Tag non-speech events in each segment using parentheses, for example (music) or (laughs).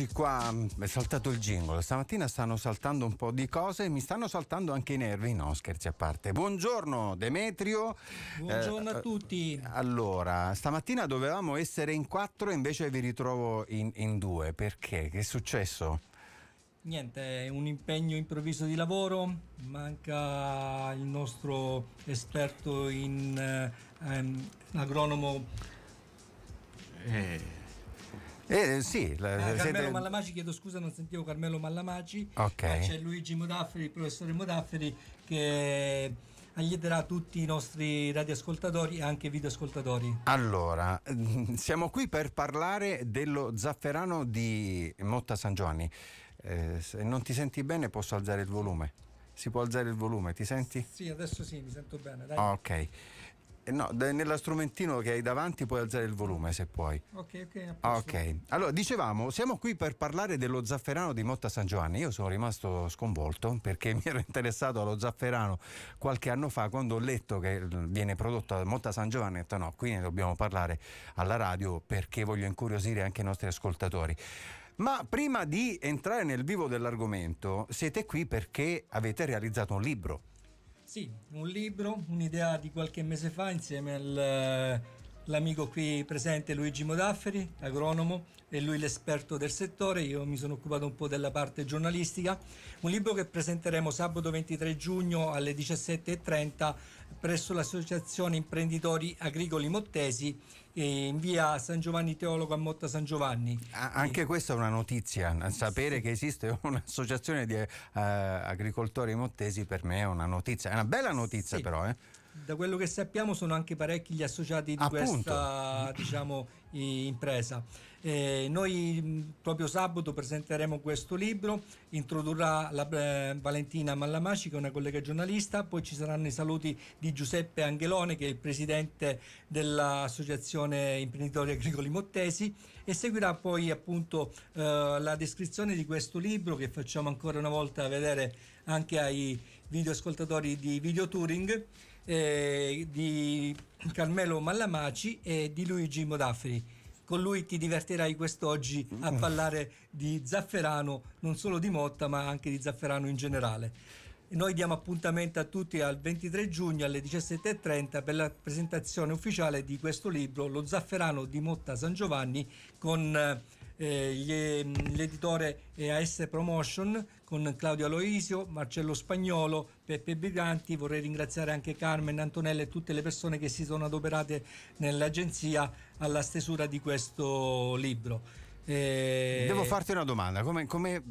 Eccoci qua, è saltato il jingle. Stamattina stanno saltando un po' di cose e mi stanno saltando anche i nervi, no scherzi a parte. Buongiorno Demetrio. Buongiorno eh, a tutti. Allora, stamattina dovevamo essere in quattro invece vi ritrovo in, in due. Perché? Che è successo? Niente, è un impegno improvviso di lavoro, manca il nostro esperto in eh, ehm, agronomo. Eh eh, eh, sì, la, ah, Carmelo siete... Mallamaci, chiedo scusa, non sentivo Carmelo Mallamaci. Okay. Ah, c'è Luigi Modafferi, il professore Modafferi, che aiuterà tutti i nostri radioascoltatori e anche videoascoltatori. Allora, (laughs) siamo qui per parlare dello zafferano di Motta San Giovanni. Eh, se non ti senti bene posso alzare il volume. Si può alzare il volume, ti senti? Sì, adesso sì, mi sento bene. Dai. Ok. Eh no, nella strumentino che hai davanti puoi alzare il volume se puoi. Ok, ok. Ah, ok. Allora, dicevamo, siamo qui per parlare dello zafferano di Motta San Giovanni. Io sono rimasto sconvolto perché (laughs) mi ero interessato allo zafferano qualche anno fa quando ho letto che eh, viene prodotto da Motta San Giovanni. Ho detto no, qui ne dobbiamo parlare alla radio perché voglio incuriosire anche i nostri ascoltatori. Ma prima di entrare nel vivo dell'argomento, siete qui perché avete realizzato un libro sì, un libro, un'idea di qualche mese fa insieme al eh, l'amico qui presente Luigi Modafferi, agronomo, e lui l'esperto del settore, io mi sono occupato un po' della parte giornalistica, un libro che presenteremo sabato 23 giugno alle 17.30 presso l'Associazione Imprenditori Agricoli Mottesi eh, in via San Giovanni Teologo a Motta San Giovanni. anche questa è una notizia, sapere sì. che esiste (laughs) un'associazione di eh, agricoltori mottesi per me è una notizia, è una bella notizia sì. però. Eh da quello che sappiamo sono anche parecchi gli associati di Appunto. questa diciamo, impresa. Eh, noi proprio sabato presenteremo questo libro, introdurrà la, eh, Valentina Mallamaci che è una collega giornalista, poi ci saranno i saluti di Giuseppe Angelone che è il presidente dell'Associazione Imprenditori Agricoli Mottesi e seguirà poi appunto eh, la descrizione di questo libro che facciamo ancora una volta vedere anche ai videoascoltatori di Video Touring eh, di Carmelo Mallamaci e di Luigi Modafferi con lui ti divertirai quest'oggi a parlare di Zafferano, non solo di Motta, ma anche di Zafferano in generale. Noi diamo appuntamento a tutti al 23 giugno alle 17.30 per la presentazione ufficiale di questo libro, Lo Zafferano di Motta San Giovanni, con eh, eh, mm, l'editore AS Promotion con Claudio Aloisio, Marcello Spagnolo, Peppe Briganti. Vorrei ringraziare anche Carmen, Antonella e tutte le persone che si sono adoperate nell'agenzia alla stesura di questo libro. E... Eh, Devo farti una domanda, come, è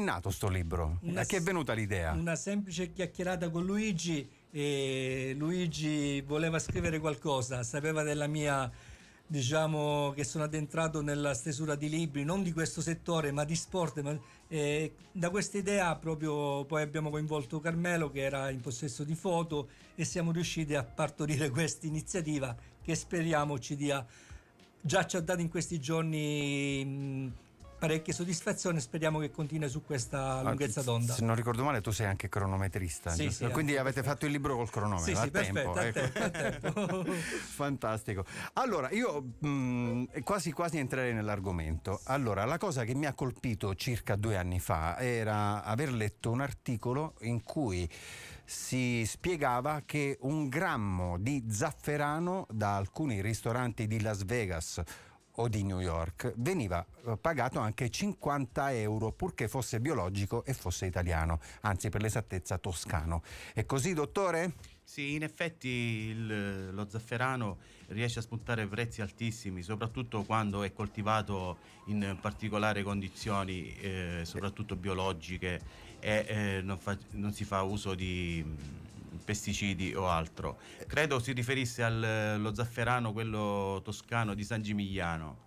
nato questo libro? Una, a che è venuta l'idea? Una semplice chiacchierata con Luigi e Luigi voleva scrivere qualcosa, sapeva della mia diciamo, che sono addentrato nella stesura di libri, non di questo settore, ma di sport. Ma, eh, da questa idea proprio poi abbiamo coinvolto Carmelo che era in possesso di foto e siamo riusciti a partorire (laughs) questa iniziativa che speriamo ci dia già ci ha dato in questi giorni parecchie soddisfazioni. Speriamo che continui su questa lunghezza d'onda. Se non ricordo male, tu sei anche cronometrista. Sì, sì, Quindi avete perfetto. fatto il libro col cronometro. Sì, sì, tempo, perfetto, ecco. tempo. (laughs) Fantastico. Allora, io mh, mm, quasi quasi entrerei nell'argomento. Allora, la cosa che mi ha colpito circa due anni fa era aver letto un articolo in cui si spiegava che un grammo di zafferano da alcuni ristoranti di Las Vegas o di New York veniva eh, pagato anche 50 euro purché fosse biologico e fosse italiano, anzi per l'esattezza toscano. È così, dottore? Sì, in effetti il, lo zafferano riesce a spuntare prezzi altissimi, soprattutto quando è coltivato in particolari condizioni, eh, soprattutto biologiche, e eh, non, fa, non, si fa uso di pesticidi o altro. Credo si riferisse allo eh, zafferano, quello toscano di San Gimigliano.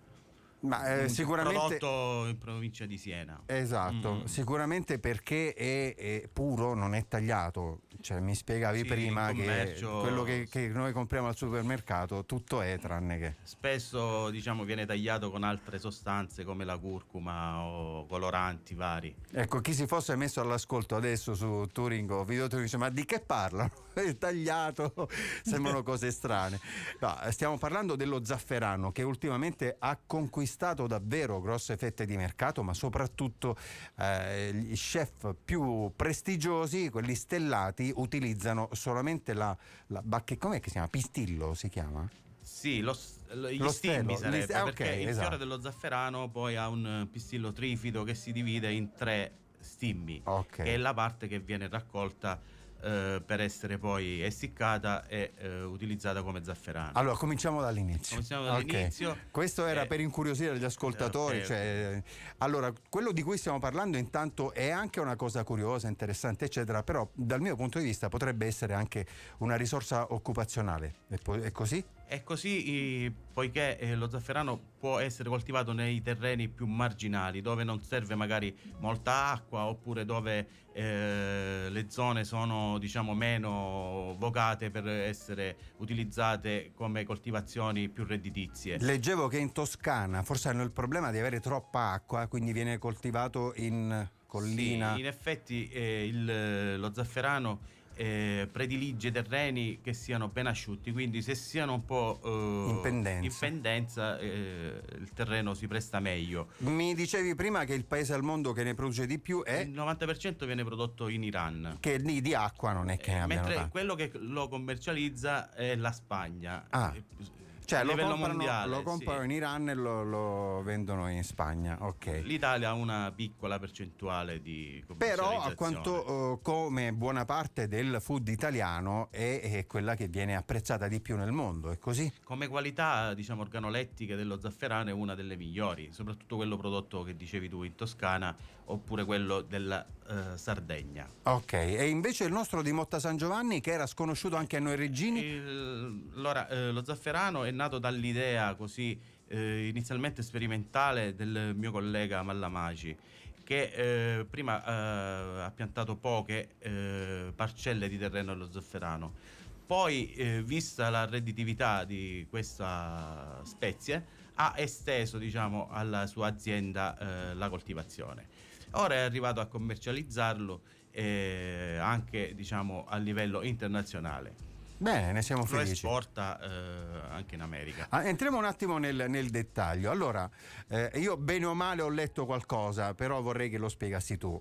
Ma, eh, sicuramente prodotto in provincia di Siena. Esatto, mm. sicuramente perché è, è, puro, non è tagliato cioè, mi spiegavi sì, prima che quello che, che, noi compriamo al supermercato tutto è tranne che... Spesso diciamo, viene tagliato con altre sostanze come la curcuma o coloranti vari. Ecco, chi si fosse messo all'ascolto adesso su Turingo, video Turingo, dice ma di che parlano? (laughs) È tagliato, (laughs) sembrano cose strane. No, stiamo parlando dello zafferano che ultimamente ha conquistato davvero grosse fette di mercato, ma soprattutto eh, gli chef più prestigiosi, quelli stellati, utilizzano solamente la, la bacche, com'è che si chiama? Pistillo si chiama? Sì, lo, lo, gli lo stemmi sarebbe, gli, ah, perché okay, il esatto. fiore dello zafferano poi ha un pistillo trifido che si divide in tre stimmi, okay. che è la parte che viene raccolta eh, per essere poi essiccata e eh, utilizzata come zafferano. Allora, cominciamo dall'inizio. Cominciamo dall'inizio. Okay. Questo era eh, per incuriosire gli ascoltatori. Eh, cioè, allora, quello di cui stiamo parlando intanto è anche una cosa curiosa, interessante, eccetera, però dal mio punto di vista potrebbe essere anche una risorsa occupazionale. È così? E così, poiché eh, lo zafferano può essere coltivato nei terreni più marginali, dove non serve magari molta acqua oppure dove eh, le zone sono diciamo, meno vocate per essere utilizzate come coltivazioni più redditizie. Leggevo che in Toscana forse hanno il problema di avere troppa acqua, quindi viene coltivato in collina. Sì, in effetti eh, il, lo zafferano eh, predilige terreni che siano ben asciutti, quindi se siano un po' eh, in pendenza, in pendenza eh, il terreno si presta meglio. Mi dicevi prima che il paese al mondo che ne produce di più è... Il 90% viene prodotto in Iran. Che lì di acqua non è che... Eh, mentre tanto. quello che lo commercializza è la Spagna. Ah eh, cioè, a lo livello comprano, mondiale. Lo comprano sì. in Iran e lo, lo, vendono in Spagna. Okay. L'Italia ha una piccola percentuale di Però, a quanto uh, come buona parte del food italiano, è, è, quella che viene apprezzata di più nel mondo. È così? Come qualità, diciamo, organolettica dello zafferano è una delle migliori, soprattutto quello prodotto che dicevi tu in Toscana oppure quello della eh, Sardegna. Ok, e invece il nostro di Motta San Giovanni che era sconosciuto anche a noi reggini? Il, allora, eh, lo zafferano è nato dall'idea così eh, inizialmente sperimentale del mio collega Mallamaci che eh, prima eh, ha piantato poche eh, parcelle di terreno allo zafferano. Poi, vista la redditività di questa spezie, ha esteso diciamo, alla sua azienda eh, la coltivazione. Ora è arrivato a commercializzarlo eh, anche diciamo, a livello internazionale. Bene, ne siamo felici. Lo esporta eh, anche in America. Ah, entriamo un attimo nel, nel dettaglio. Allora, eh, io bene o male ho letto qualcosa, però vorrei che lo spiegassi tu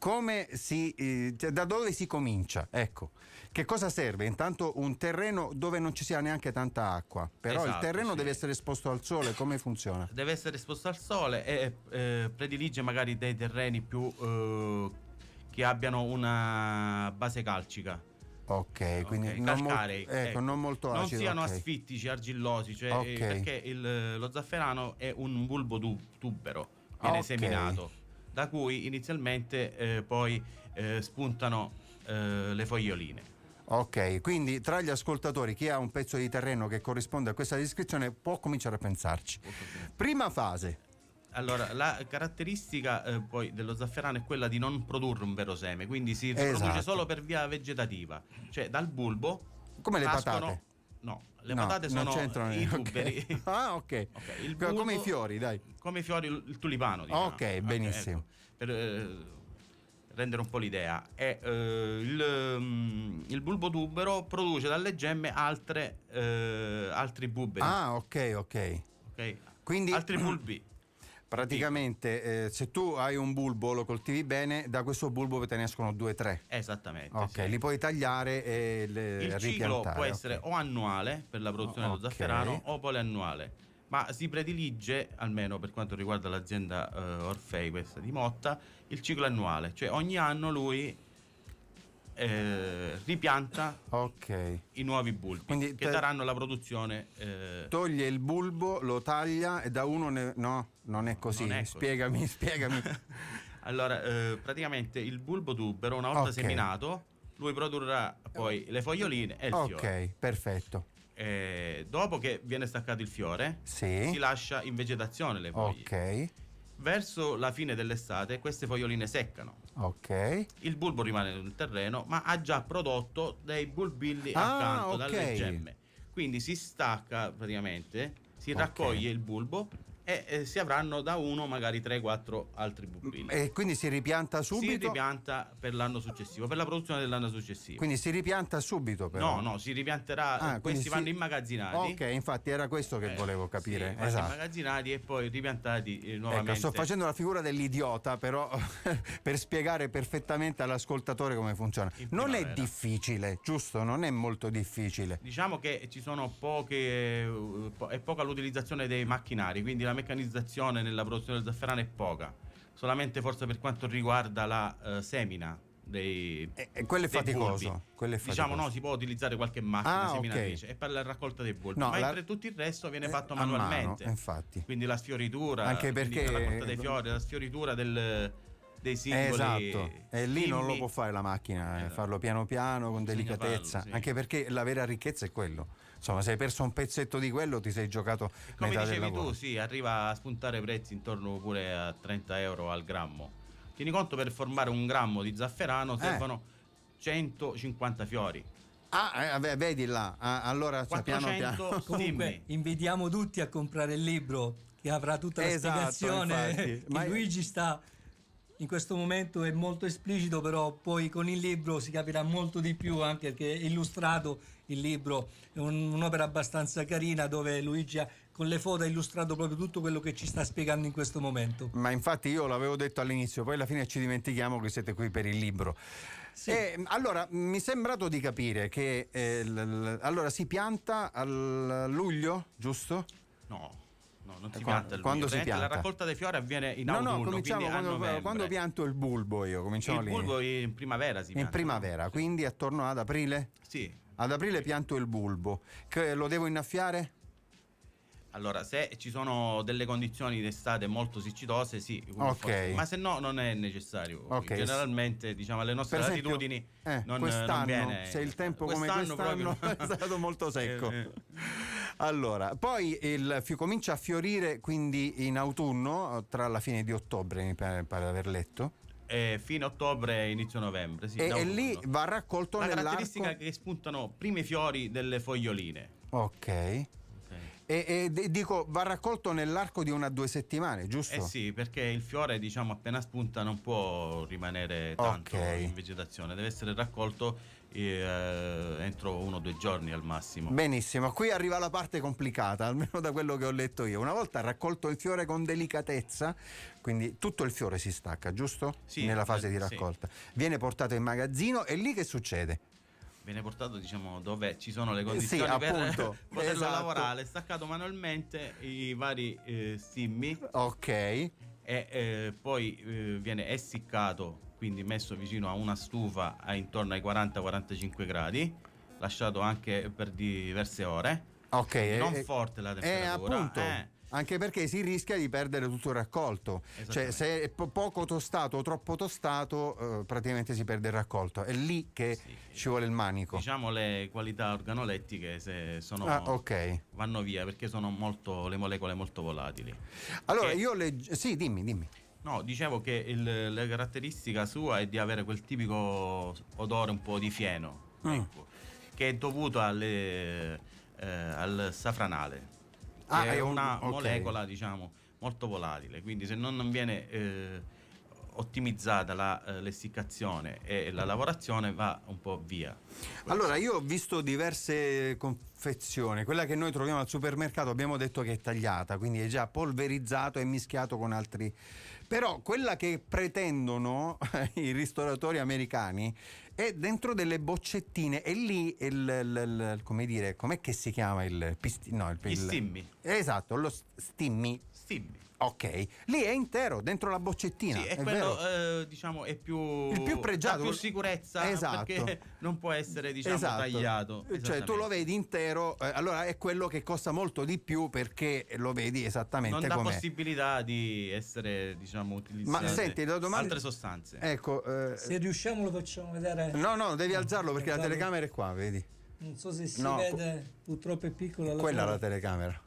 come si, eh, cioè, da dove si comincia? Ecco, che cosa serve? Intanto un terreno dove non ci sia neanche tanta acqua, però esatto, il terreno sì. deve essere esposto al sole, come funziona? Deve essere esposto al sole e eh, predilige magari dei terreni più eh, che abbiano una base calcica. Ok, quindi okay, non, calcarei, mol- ecco, ecco, non molto acido. Non siano okay. asfittici, argillosi, cioè, okay. Eh, perché il, lo zafferano è un bulbo tu- tubero, viene okay. seminato da cui inizialmente eh, poi eh, spuntano eh, le foglioline. Ok, quindi tra gli ascoltatori chi ha un pezzo di terreno che corrisponde a questa descrizione può cominciare a pensarci. Prima fase. Allora, la caratteristica eh, poi dello zafferano è quella di non produrre un vero seme, quindi si esatto. produce solo per via vegetativa, cioè dal bulbo come le patate No, le no, patate sono i tuberi. Okay. (laughs) Ah, ok. (laughs) okay bulbo, come i fiori, dai. Come i fiori, il tulipano. Diciamo. Ok, benissimo. Ecco, per eh, rendere un po' l'idea. E, eh, il, mm, il, bulbo tubero produce dalle gemme altre, eh, altri buberi. Ah, ok, ok. okay. Quindi, altri bulbi. Praticamente eh, se tu hai un bulbo, lo coltivi bene, da questo bulbo te ne escono due o tre. Esattamente. Ok, sì. li puoi tagliare e le Il ciclo può essere okay. o annuale per la produzione oh, dello zafferano o poliannuale, ma si predilige, almeno per quanto riguarda l'azienda eh, Orfei, questa di Motta, il ciclo annuale, cioè ogni anno lui eh, ripianta okay. i nuovi bulbi Quindi che te... daranno la produzione. Eh... Toglie il bulbo, lo taglia e da uno ne... No, non è così. Non è così. Spiegami, (laughs) spiegami. allora, eh, praticamente il bulbo tubero, una volta okay. seminato, lui produrrà poi le foglioline e il okay, fiore. Ok, perfetto. E eh, dopo che viene staccato il fiore, sì. si lascia in vegetazione le foglie. Ok. Verso la fine dell'estate queste foglioline seccano Ok. Il bulbo rimane sul terreno, ma ha già prodotto dei bulbilli ah, accanto okay. dalle gemme. Quindi si stacca praticamente, si okay. raccoglie il bulbo e eh, si avranno da uno magari 3-4 altri pupilli. E quindi si ripianta subito? Si ripianta per l'anno successivo, per la produzione dell'anno successivo. Quindi si ripianta subito però? No, no, si ripianterà, ah, eh, questi si... vanno immagazzinati. Ok, infatti era questo che eh, volevo capire. Sì, esatto. Immagazzinati e poi ripiantati eh, ecco, nuovamente. Ecco, sto facendo la figura dell'idiota però (laughs) per spiegare perfettamente all'ascoltatore come funziona. Non è difficile, giusto? Non è molto difficile. Diciamo che ci sono poche, eh, è poca l'utilizzazione dei macchinari, quindi la meccanizzazione nella produzione del zafferano è poca, solamente forse per quanto riguarda la uh, semina dei e, e quello, è faticoso, quello è faticoso. Diciamo no, si può utilizzare qualche macchina ah, seminatrice okay. e per la raccolta dei bulbi, no, mentre la... tutto il resto viene eh, fatto manualmente. Mano, infatti. Quindi la sfioritura, Anche perché... la raccolta dei fiori, la sfioritura del dei eh, singoli. Esatto, e lì non lo può fare la macchina, eh, esatto. farlo piano piano, con delicatezza, farlo, sì. anche perché la vera ricchezza è quello. Insomma, se hai perso un pezzetto di quello ti sei giocato e Come dicevi tu, sì, arriva a spuntare prezzi intorno pure a 30 euro al grammo. Tieni conto per formare un grammo di zafferano eh. servono 150 fiori. Ah, eh, vedi là, ah, allora 400 piano piano. (laughs) Comunque, invitiamo tutti a comprare il libro che avrà tutta la esatto, spiegazione. (laughs) Ma Luigi sta in questo momento è molto esplicito, però poi con il libro si capirà molto di più, anche perché è illustrato il libro, è un, un'opera abbastanza carina dove Luigi ha, con le foto ha illustrato proprio tutto quello che ci sta spiegando in questo momento. Ma infatti io l'avevo detto all'inizio, poi alla fine ci dimentichiamo che siete qui per il libro. Sì. E, eh, allora, mi è sembrato di capire che eh, l- l- allora si pianta a luglio, giusto? No non eh, si quando, pianta il quando si eh, pianta. La raccolta dei fiori avviene in no, autunno. No, cominciamo quando, quando, pianto il bulbo io, cominciamo il lì. bulbo in primavera si pianta. In primavera, sì. quindi attorno ad aprile? Sì. Ad aprile pianto il bulbo. Che lo devo innaffiare? Allora, se ci sono delle condizioni d'estate molto siccitose, sì, okay. ma se no non è necessario. Okay. Generalmente, diciamo, alle nostre esempio, latitudini eh, non, non viene... se il tempo quest'anno come quest'anno proprio... (laughs) è stato molto (laughs) secco. Allora, poi il, comincia a fiorire quindi in autunno, tra la fine di ottobre, mi pare, pare aver letto. Eh, fine ottobre, inizio novembre. Sì, e, e lì va raccolto la nell'arco... caratteristica che spuntano primi fiori delle foglioline. Ok. E, e, dico, va raccolto nell'arco di una o due settimane, giusto? Eh sì, perché il fiore, diciamo, appena spunta non può rimanere tanto okay. in vegetazione, deve essere raccolto eh, entro uno o due giorni al massimo. Benissimo, qui arriva la parte complicata, almeno da quello che ho letto io. Una volta raccolto il fiore con delicatezza, quindi tutto il fiore si stacca, giusto? Sì. Nella fase eh, di raccolta. Sì. Viene portato in magazzino e lì che succede? viene portato diciamo dove ci sono le eh condizioni sì, per appunto, (laughs) poterlo esatto. lavorare staccato manualmente i vari eh, stimmi ok e eh, poi eh, viene essiccato quindi messo vicino a una stufa a intorno ai 40-45 gradi lasciato anche per diverse ore ok non eh, forte la eh, temperatura appunto anche perché si rischia di perdere tutto il raccolto. Cioè, se è po- poco tostato o troppo tostato, eh, praticamente si perde il raccolto. È lì che sì. ci vuole il manico. Diciamo le qualità organolettiche se sono, ah, okay. vanno via perché sono molto, le molecole molto volatili. Allora, che... io leggo. Sì, dimmi, dimmi. No, dicevo che il, la caratteristica sua è di avere quel tipico odore un po' di fieno, mm. ecco, che è dovuto alle, eh, al safranale. Ah, è, è una okay. molecola diciamo, molto volatile, quindi se non, non viene eh, ottimizzata la, eh, l'essiccazione e la lavorazione va un po' via. Allora, io ho visto diverse confezioni, quella che noi troviamo al supermercato abbiamo detto che è tagliata, quindi è già polverizzato e mischiato con altri. Però quella che pretendono (laughs) i ristoratori americani è dentro delle boccettine e lì il, il, il come dire, com'è che si chiama il, pisti, no, il, il stimmi. Esatto, lo stimmi. Stimmi ok, lì è intero, dentro la boccettina. Sì, è, è quello, eh, diciamo, è più, il più pregiato. più sicurezza esatto. perché non può essere, diciamo, esatto. tagliato. Eh, cioè, tu lo vedi intero, eh, allora è quello che costa molto di più perché lo vedi esattamente come. Non com'è. dà possibilità di essere, diciamo, utilizzato. Ma senti, la domanda... Altre sostanze. Ecco. Eh... Se riusciamo lo facciamo vedere. No, no, devi alzarlo perché la telecamera è qua, vedi. Non so se si no. vede, purtroppo è piccola. La Quella è la telecamera.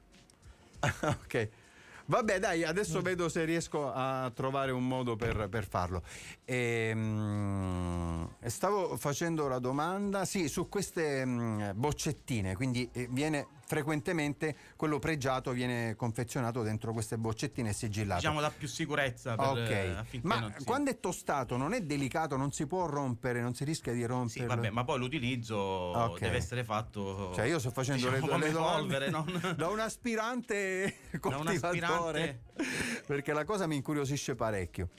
(laughs) ok. Vabbè, dai, adesso mm. vedo se riesco a trovare un modo per, per farlo. E, ehm, mh, stavo facendo la domanda, sì, su queste mh, mm, boccettine, quindi eh, viene frequentemente quello pregiato viene confezionato dentro queste boccettine e sigillato. Diciamo da più sicurezza. Per, okay. Eh, ma non, sì. quando è tostato non è delicato, non si può rompere, non si rischia di rompere. Sì, vabbè, ma poi l'utilizzo okay. deve essere fatto. Cioè, io sto facendo diciamo, le, le polvere, non... (laughs) (laughs) da un aspirante coltivatore. Da un aspirante... Perché la cosa mi incuriosisce parecchio.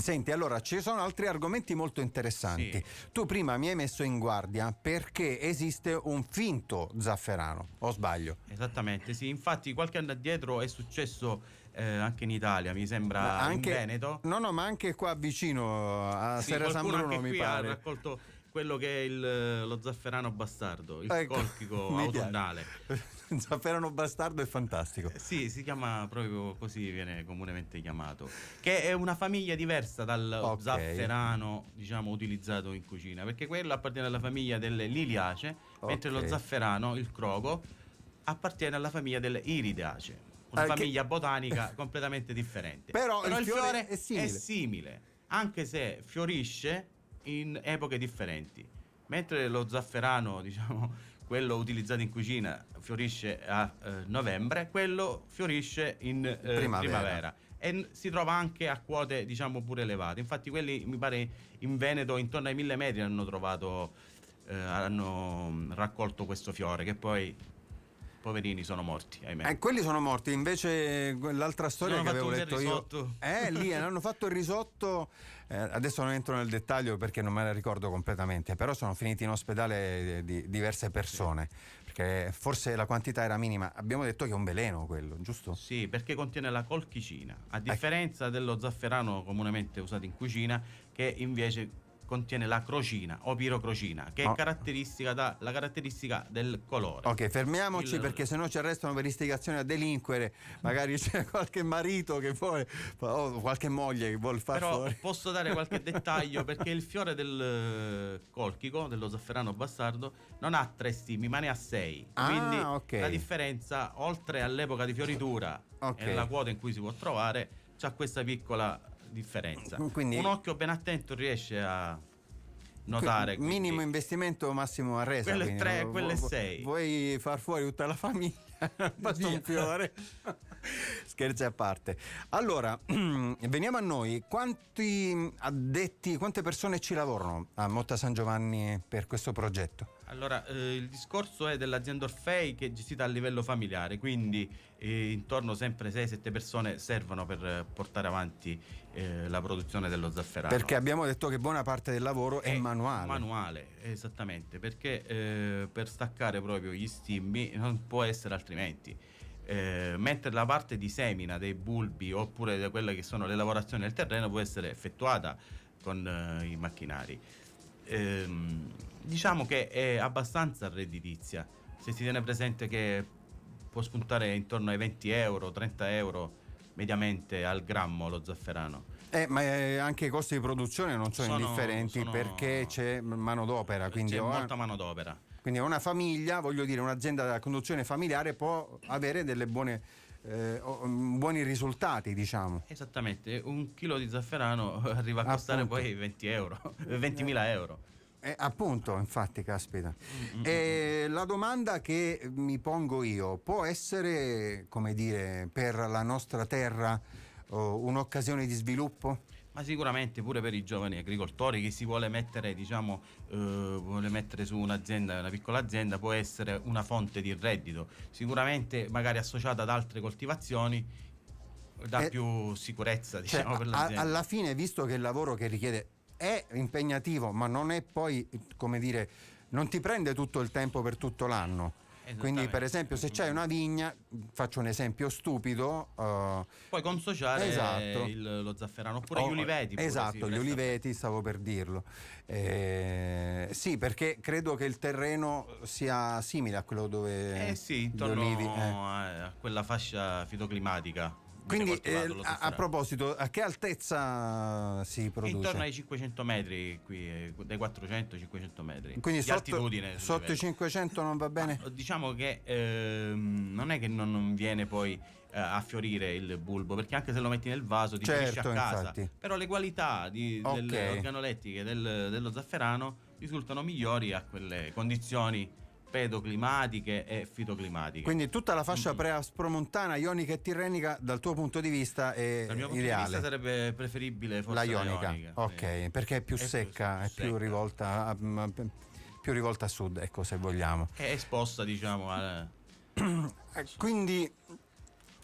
Senti, allora ci sono altri argomenti molto interessanti. Sì. Tu prima mi hai messo in guardia perché esiste un finto zafferano, o sbaglio? Esattamente, sì. Infatti, qualche anno addietro è successo eh, anche in Italia, mi sembra anche, in Veneto. No, no, ma anche qua vicino a sì, Sera San Bruno, mi pare. Ha raccolto quello che è il, lo zafferano bastardo, il ecco, colchico (laughs) autunnale. (laughs) Zafferano Bastardo è fantastico. Eh, sì, si chiama proprio così, viene comunemente chiamato. Che è una famiglia diversa dal okay. zafferano, diciamo, utilizzato in cucina. Perché quello appartiene alla famiglia delle liliacee, okay. mentre lo zafferano, il crogo, appartiene alla famiglia delle irideacee. Una eh, famiglia che... botanica (laughs) completamente differente. Però, Però il, fiore, fiore è, simile. è simile, anche se fiorisce in epoche differenti. Mentre lo zafferano, diciamo, quello utilizzato in cucina fiorisce a eh, novembre, quello fiorisce in eh, primavera. primavera. e si trova anche a quote diciamo pure elevate. Infatti quelli mi pare in Veneto intorno ai mille metri hanno trovato eh, hanno mm, raccolto questo fiore che poi poverini sono morti, ahimè. Eh, quelli sono morti, invece eh, l'altra storia che avevo letto io... Eh, lì eh, hanno fatto il risotto, eh, adesso non entro nel dettaglio perché non me la ricordo completamente, però sono finiti in ospedale eh, di, diverse persone, sì. perché forse la quantità era minima. Abbiamo detto che è un veleno quello, giusto? Sì, perché contiene la colchicina, a ecco. differenza eh. dello zafferano comunemente usato in cucina, che invece contiene la crocina o pirocrocina, che oh. è ah. caratteristica da, caratteristica del colore. Ok, fermiamoci Il... perché sennò ci arrestano per istigazione a delinquere. Magari c'è (laughs) qualche marito che vuole, o qualche moglie che vuole far Però fuori. posso dare qualche (laughs) dettaglio perché il fiore del eh, colchico, dello zafferano bastardo, non ha tre stimi, ma ne ha sei. Ah, Quindi okay. la differenza, oltre all'epoca di fioritura okay. e la quota in cui si può trovare, c'è questa piccola differenza. Mm, quindi, Un occhio ben attento riesce a notare. Quindi, minimo investimento, massimo arresto. Quello è 3, quello è 6. Vuoi far fuori tutta la famiglia? (laughs) Basta un fiore. (laughs) Scherzi a parte. Allora, (clears throat) veniamo a noi. Quanti addetti, quante persone ci lavorano a Motta San Giovanni per questo progetto? Allora, eh, il discorso è dell'azienda Orfei che è gestita a livello familiare, quindi eh, intorno sempre 6-7 persone servono per portare avanti eh, la produzione dello zafferano. Perché abbiamo detto che buona parte del lavoro è, è manuale. Manuale, esattamente, perché eh, per staccare proprio gli stimmi non può essere altrimenti. Eh, mentre la parte di semina dei bulbi oppure quelle che sono le lavorazioni del terreno può essere effettuata con eh, i macchinari ehm, diciamo che è abbastanza redditizia. Se si tiene presente che può spuntare intorno ai 20 euro, 30 euro mediamente al grammo lo zafferano. Eh, ma eh, anche i costi di produzione non sono, sono indifferenti sono, perché c'è manodopera. Quindi c'è molta manodopera. Quindi una famiglia, voglio dire, un'azienda da conduzione familiare può avere delle buone eh, mm, buoni risultati, diciamo. Esattamente, un chilo di zafferano (laughs) arriva a costare Appunto. poi 20 euro, 20.000 (laughs) eh, euro. Eh, appunto, infatti, caspita. Mm, mm, e eh, la domanda che mi pongo io può essere, come dire, per la nostra terra oh, un'occasione di sviluppo? ma sicuramente pure per i giovani agricoltori che si vuole mettere, diciamo, eh, vuole mettere su un'azienda, una piccola azienda, può essere una fonte di reddito, sicuramente magari associata ad altre coltivazioni dà eh, più sicurezza cioè, diciamo, cioè, per l'azienda. A, alla fine, visto che il lavoro che richiede è impegnativo, ma non è poi, come dire, non ti prende tutto il tempo per tutto l'anno quindi, per esempio, se c'è una vigna, faccio un esempio stupido. Uh, Puoi consociare esatto. il, lo zafferano oppure oh, gli uliveti. Esatto, sì, gli uliveti, stavo per dirlo. Eh, sì, perché credo che il terreno sia simile a quello dove. Eh sì, intorno olivi, eh. a quella fascia fitoclimatica. Quindi eh, a, a, proposito, a che altezza si produce? Intorno ai 500 metri, qui, eh, dai 400-500 metri. Quindi Di sotto, sotto i 500 non va bene? Ma, diciamo che ehm, non è che non, non viene poi eh, a fiorire il bulbo, perché anche se lo metti nel vaso ti certo, a casa. Infatti. Però le qualità di, okay. delle organolettiche del, dello zafferano risultano migliori a quelle condizioni pedoclimatiche e fitoclimatiche. Quindi tutta la fascia preaspromontana, ionica e tirrenica dal tuo punto di vista è Dal mio punto ideale. di vista sarebbe preferibile forse la ionica. ok, sì. perché è più È più- secca, è più secca. rivolta a, m- mm, più rivolta a sud, ecco se vogliamo. È esposta, diciamo, al... Eh, quindi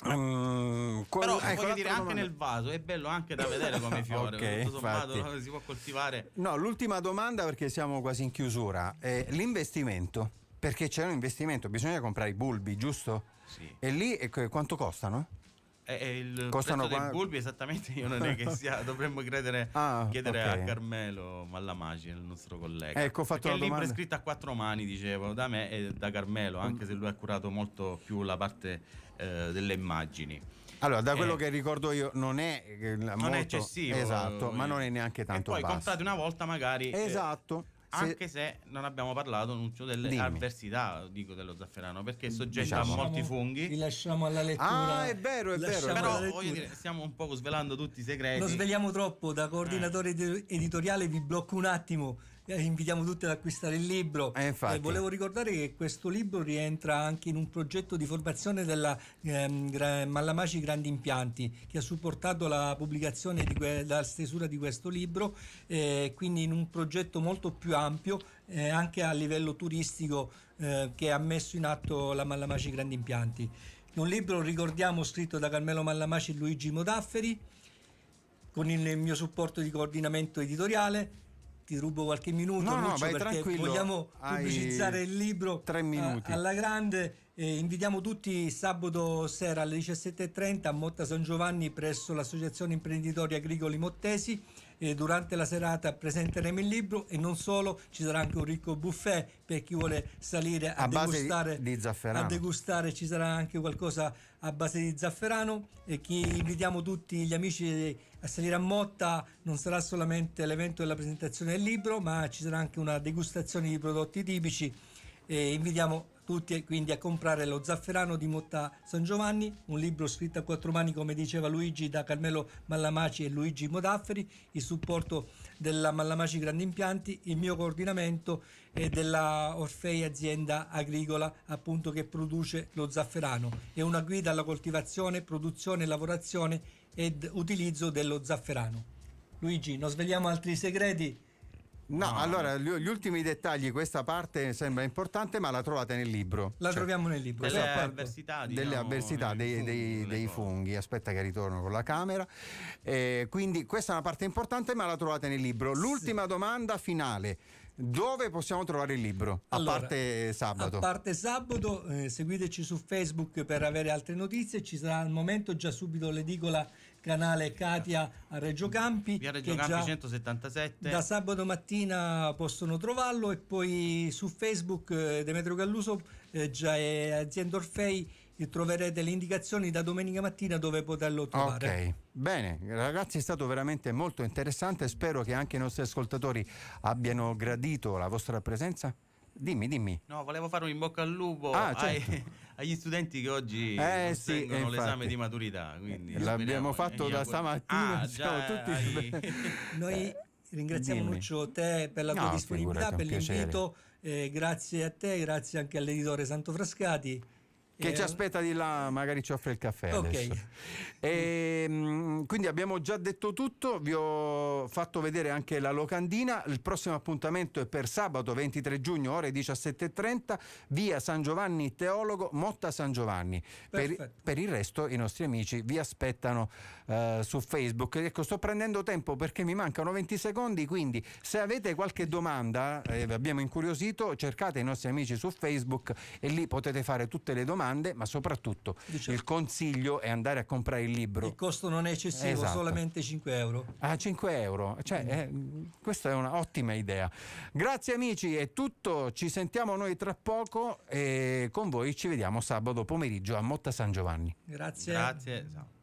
ehm, qual- Però ecco, voglio dire, anche domanda. nel vaso è bello anche da vedere come (laughs) fiore. Ok, tutto sommato (laughs) si può coltivare. No, l'ultima domanda perché siamo quasi in chiusura. è l'investimento. Perché c'è un investimento, bisogna comprare i bulbi, giusto? Sì. E lì e quanto costano? E eh, eh, il Costano prezzo qua... dei bulbi esattamente io non è che sia (laughs) dovremmo credere, ah, chiedere okay. a Carmelo Mallamagi il nostro collega ecco ho fatto Perché la domanda è scritta a quattro mani dicevo da me e da Carmelo anche se lui ha curato molto più la parte eh, delle immagini allora, da quello eh, che ricordo io, non è eh, non molto, è eccessivo, esatto, eh, ma non è neanche tanto. E poi basso. comprate una volta, magari. Esatto anche se non abbiamo parlato Nunzio, delle Dimmi. avversità dico, dello zafferano perché è soggetto diciamo. a molti funghi li lasciamo alla lettura ah è vero è lasciamo vero però voglio dire stiamo un po' svelando tutti i segreti lo sveliamo troppo da coordinatore eh. editoriale vi blocco un attimo eh, invitiamo tutti ad acquistare il libro. Eh, eh, volevo ricordare che questo libro rientra anche in un progetto di formazione della ehm, Mallamaci Grandi Impianti che ha supportato la pubblicazione e la stesura di questo libro, eh, quindi in un progetto molto più ampio eh, anche a livello turistico eh, che ha messo in atto la Mallamaci Grandi Impianti. Un libro, ricordiamo, scritto da Carmelo Mallamaci e Luigi Modafferi con il mio supporto di coordinamento editoriale ti rubo qualche minuto no, Lucio, no, perché vogliamo pubblicizzare il libro eh, alla grande eh, invitiamo tutti sabato sera alle 17.30 a Motta San Giovanni presso l'Associazione Imprenditori Agricoli Mottesi. Eh, durante la serata presenteremo il libro e non solo, ci sarà anche un ricco buffet per chi vuole salire a, a degustare, di, di a degustare. Ci sarà anche qualcosa a base di zafferano e chi invitiamo tutti gli amici a salire a Motta non sarà solamente l'evento della presentazione del libro, ma ci sarà anche una degustazione di prodotti tipici e invitiamo tutti quindi a comprare Lo Zafferano di Motta San Giovanni, un libro scritto a quattro mani come diceva Luigi da Carmelo Mallamaci e Luigi Modafferi, il supporto della Mallamaci Grandi Impianti, il mio coordinamento e della Orfei azienda agricola appunto che produce lo zafferano. È una guida alla coltivazione, produzione e lavorazione ed utilizzo dello zafferano. Luigi, non svegliamo altri segreti? No, no, allora gli, ultimi dettagli, questa parte sembra importante, ma la trovate nel libro. La cioè, troviamo nel libro. Delle avversità, diciamo, delle avversità dei, funghi, dei, dei funghi. Aspetta che ritorno con la camera. Eh, quindi questa è una parte importante, ma la trovate nel libro. L'ultima sì. domanda finale dove possiamo trovare il libro? A allora, parte sabato. A parte sabato, eh, seguiteci su Facebook per avere altre notizie. Ci sarà al momento già subito l'edicola canale Katia a Reggio Campi. Via Reggio Campi 177. Da sabato mattina possono trovarlo e poi su Facebook eh, Demetrio Galluso eh, già è azienda Orfei e troverete le indicazioni da domenica mattina dove poterlo trovare. Ok, bene, ragazzi è stato veramente molto interessante, spero che anche i nostri ascoltatori abbiano gradito la vostra presenza. Dimmi, dimmi. No, volevo fare un in bocca al lupo ah, certo. ai, (laughs) agli studenti che oggi eh, sì, l'esame di maturità. L'abbiamo fatto da stamattina. Ah, a (laughs) tutti ai... (laughs) Eh, Noi ringraziamo Dimmi. te per la tua no, disponibilità, per l'invito. Eh, grazie a te, grazie anche all'editore Santo Frascati. Che ci eh. aspetta di là, magari ci offre il caffè okay. adesso. E, ehm, Ehm, quindi abbiamo già detto tutto, vi ho fatto vedere anche la locandina. Il prossimo appuntamento è per sabato 23 giugno, ore 17.30, via San Giovanni Teologo, Motta San Giovanni. Per, per, il resto i nostri amici vi aspettano eh, su Facebook. Ecco, sto prendendo tempo perché mi mancano 20 secondi, quindi se avete qualche domanda, eh, vi abbiamo incuriosito, cercate i nostri amici su Facebook e lì potete fare tutte le domande, ma soprattutto Dicevo. il consiglio è andare a comprare il libro. Il costo non è eccessivo successivo esatto. solamente 5 euro. ah, 5 euro, cioè, mm. eh, questa è un'ottima idea. Grazie amici, è tutto, ci sentiamo noi tra poco e con voi ci vediamo sabato pomeriggio a Motta San Giovanni. Grazie. Grazie.